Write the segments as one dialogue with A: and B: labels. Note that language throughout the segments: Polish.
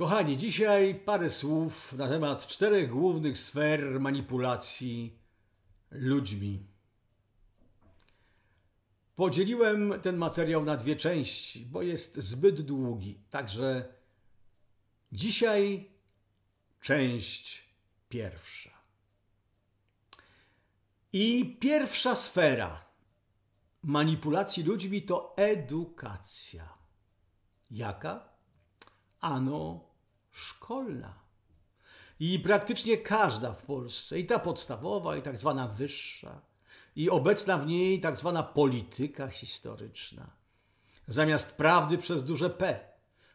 A: Kochani, dzisiaj parę słów na temat czterech głównych sfer manipulacji ludźmi. Podzieliłem ten materiał na dwie części, bo jest zbyt długi. Także dzisiaj część pierwsza. I pierwsza sfera manipulacji ludźmi to edukacja. Jaka? Ano szkolna. I praktycznie każda w Polsce, i ta podstawowa, i tak zwana wyższa, i obecna w niej tak zwana polityka historyczna, zamiast prawdy przez duże P,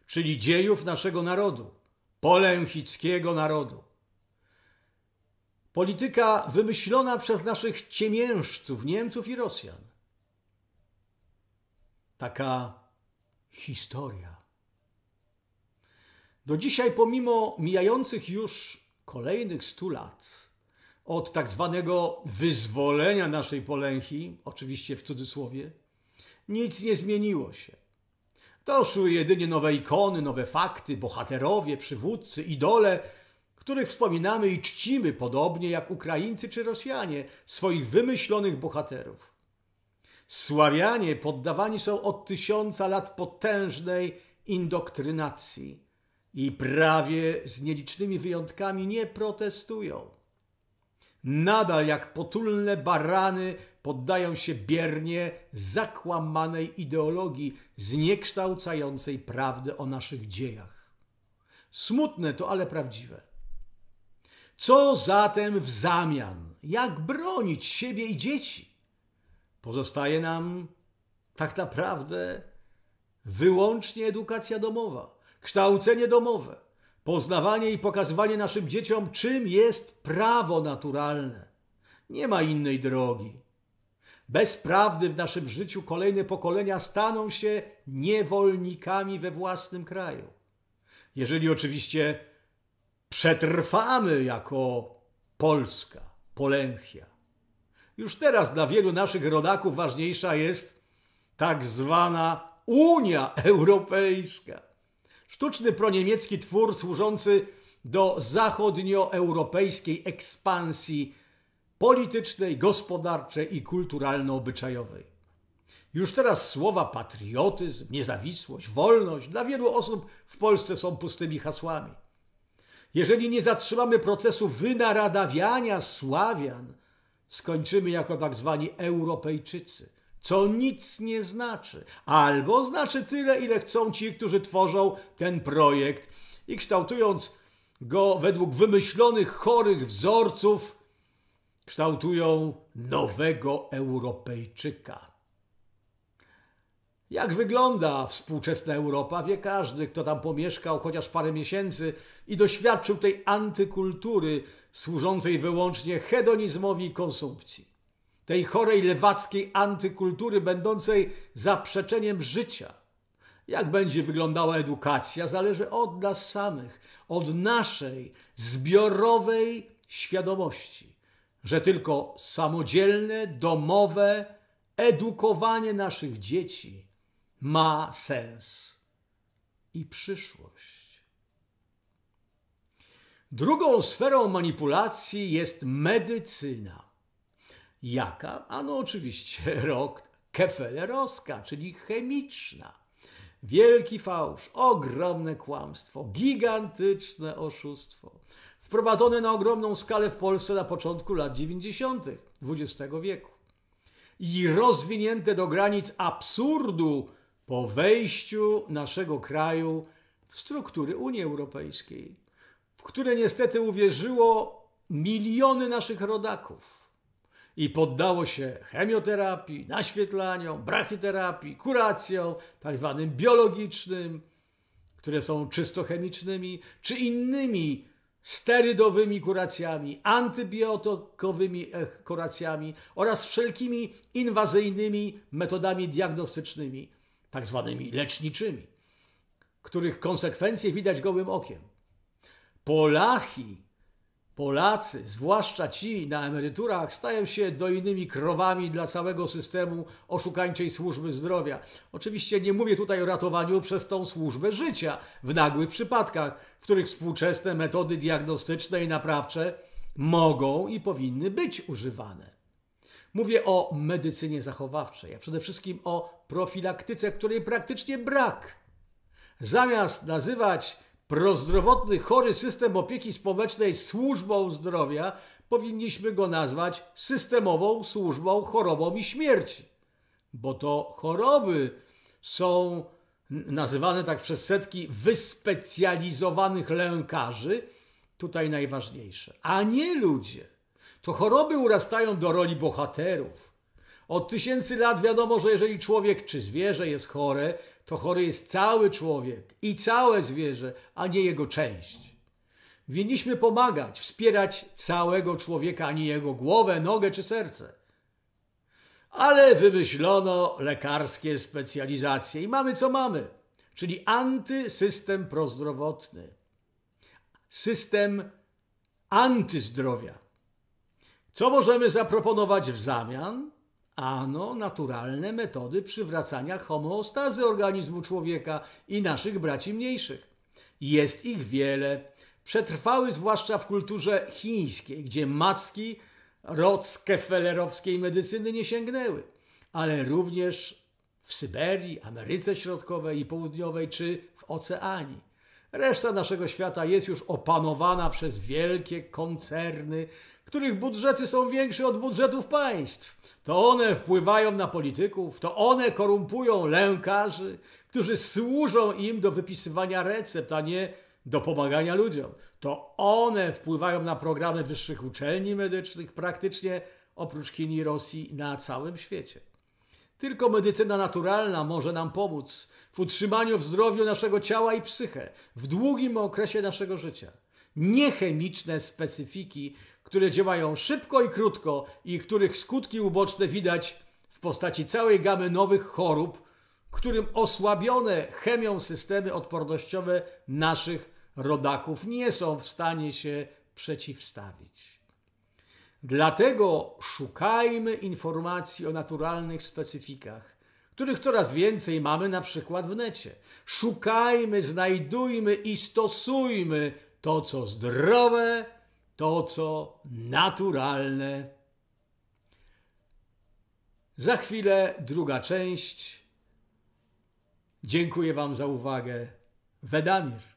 A: czyli dziejów naszego narodu, polęchickiego narodu. Polityka wymyślona przez naszych ciemiężców, Niemców i Rosjan. Taka historia. Do dzisiaj, pomimo mijających już kolejnych stu lat od tak zwanego wyzwolenia naszej Polęki, oczywiście w cudzysłowie, nic nie zmieniło się. Doszły jedynie nowe ikony, nowe fakty, bohaterowie, przywódcy, idole, których wspominamy i czcimy podobnie jak Ukraińcy czy Rosjanie, swoich wymyślonych bohaterów. Sławianie poddawani są od tysiąca lat potężnej indoktrynacji – i prawie z nielicznymi wyjątkami nie protestują. Nadal jak potulne barany poddają się biernie zakłamanej ideologii zniekształcającej prawdę o naszych dziejach. Smutne to, ale prawdziwe. Co zatem w zamian? Jak bronić siebie i dzieci? Pozostaje nam tak naprawdę wyłącznie edukacja domowa, kształcenie domowe, poznawanie i pokazywanie naszym dzieciom, czym jest prawo naturalne. Nie ma innej drogi. Bez prawdy w naszym życiu kolejne pokolenia staną się niewolnikami we własnym kraju. Jeżeli oczywiście przetrwamy jako Polska, Polęchia. Już teraz dla wielu naszych rodaków ważniejsza jest tak zwana Unia Europejska. Sztuczny proniemiecki twór służący do zachodnioeuropejskiej ekspansji politycznej, gospodarczej i kulturalno-obyczajowej. Już teraz słowa patriotyzm, niezawisłość, wolność dla wielu osób w Polsce są pustymi hasłami. Jeżeli nie zatrzymamy procesu wynaradawiania Sławian, skończymy jako tak zwani Europejczycy co nic nie znaczy, albo znaczy tyle, ile chcą ci, którzy tworzą ten projekt i kształtując go według wymyślonych, chorych wzorców, kształtują nowego Europejczyka. Jak wygląda współczesna Europa, wie każdy, kto tam pomieszkał chociaż parę miesięcy i doświadczył tej antykultury służącej wyłącznie hedonizmowi i konsumpcji tej chorej lewackiej antykultury będącej zaprzeczeniem życia. Jak będzie wyglądała edukacja, zależy od nas samych, od naszej zbiorowej świadomości, że tylko samodzielne, domowe edukowanie naszych dzieci ma sens i przyszłość. Drugą sferą manipulacji jest medycyna. Jaka? Ano oczywiście rok kefelerowska, czyli chemiczna. Wielki fałsz, ogromne kłamstwo, gigantyczne oszustwo. Wprowadzone na ogromną skalę w Polsce na początku lat 90. XX wieku. I rozwinięte do granic absurdu po wejściu naszego kraju w struktury Unii Europejskiej, w które niestety uwierzyło miliony naszych rodaków i poddało się chemioterapii, naświetlaniom, brachiterapii, kuracjom, tak zwanym biologicznym, które są czysto chemicznymi, czy innymi sterydowymi kuracjami, antybiotykowymi kuracjami oraz wszelkimi inwazyjnymi metodami diagnostycznymi, tak zwanymi leczniczymi, których konsekwencje widać gołym okiem. Polachi Polacy, zwłaszcza ci na emeryturach, stają się dojnymi krowami dla całego systemu oszukańczej służby zdrowia. Oczywiście nie mówię tutaj o ratowaniu przez tą służbę życia w nagłych przypadkach, w których współczesne metody diagnostyczne i naprawcze mogą i powinny być używane. Mówię o medycynie zachowawczej, a przede wszystkim o profilaktyce, której praktycznie brak. Zamiast nazywać prozdrowotny, chory system opieki społecznej służbą zdrowia, powinniśmy go nazwać systemową służbą chorobą i śmierci. Bo to choroby są nazywane tak przez setki wyspecjalizowanych lękarzy, tutaj najważniejsze, a nie ludzie. To choroby urastają do roli bohaterów. Od tysięcy lat wiadomo, że jeżeli człowiek czy zwierzę jest chore, to chory jest cały człowiek i całe zwierzę, a nie jego część. Winniśmy pomagać, wspierać całego człowieka, a nie jego głowę, nogę czy serce. Ale wymyślono lekarskie specjalizacje i mamy co mamy, czyli antysystem prozdrowotny, system antyzdrowia. Co możemy zaproponować w zamian? ano naturalne metody przywracania homeostazy organizmu człowieka i naszych braci mniejszych. Jest ich wiele. Przetrwały zwłaszcza w kulturze chińskiej, gdzie macki rockefellerowskiej medycyny nie sięgnęły, ale również w Syberii, Ameryce Środkowej i Południowej czy w Oceanii. Reszta naszego świata jest już opanowana przez wielkie koncerny, których budżety są większe od budżetów państw. To one wpływają na polityków, to one korumpują lękarzy, którzy służą im do wypisywania recept, a nie do pomagania ludziom. To one wpływają na programy wyższych uczelni medycznych, praktycznie oprócz Chin i Rosji na całym świecie. Tylko medycyna naturalna może nam pomóc w utrzymaniu w zdrowiu naszego ciała i psychę w długim okresie naszego życia niechemiczne specyfiki, które działają szybko i krótko i których skutki uboczne widać w postaci całej gamy nowych chorób, którym osłabione chemią systemy odpornościowe naszych rodaków nie są w stanie się przeciwstawić. Dlatego szukajmy informacji o naturalnych specyfikach, których coraz więcej mamy na przykład w necie. Szukajmy, znajdujmy i stosujmy to co zdrowe, to co naturalne. Za chwilę druga część. Dziękuję Wam za uwagę. Wedamir.